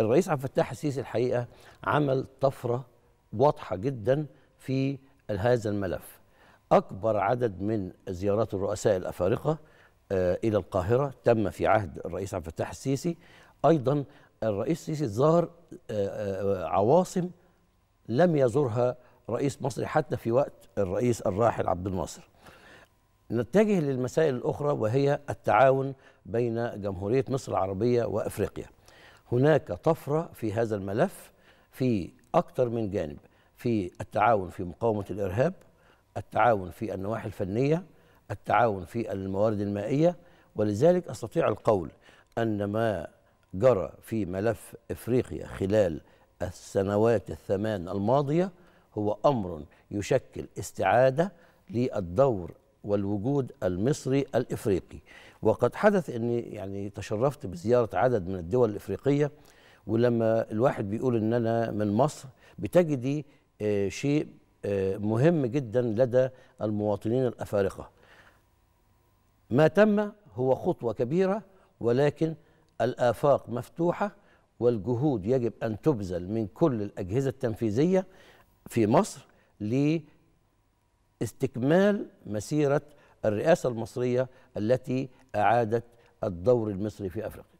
الرئيس عبد الفتاح السيسي الحقيقه عمل طفره واضحه جدا في هذا الملف اكبر عدد من زيارات الرؤساء الافارقه آه، الى القاهره تم في عهد الرئيس عبد الفتاح السيسي ايضا الرئيس السيسي زار آه، آه، عواصم لم يزورها رئيس مصري حتى في وقت الرئيس الراحل عبد الناصر نتجه للمسائل الاخرى وهي التعاون بين جمهوريه مصر العربيه وافريقيا هناك طفرة في هذا الملف في أكثر من جانب في التعاون في مقاومة الإرهاب التعاون في النواحي الفنية التعاون في الموارد المائية ولذلك أستطيع القول أن ما جرى في ملف إفريقيا خلال السنوات الثمان الماضية هو أمر يشكل استعادة للدور والوجود المصري الافريقي وقد حدث اني يعني تشرفت بزياره عدد من الدول الافريقيه ولما الواحد بيقول ان انا من مصر بتجدي آه، شيء آه، مهم جدا لدى المواطنين الافارقه ما تم هو خطوه كبيره ولكن الافاق مفتوحه والجهود يجب ان تبذل من كل الاجهزه التنفيذيه في مصر ل استكمال مسيره الرئاسه المصريه التي اعادت الدور المصري في افريقيا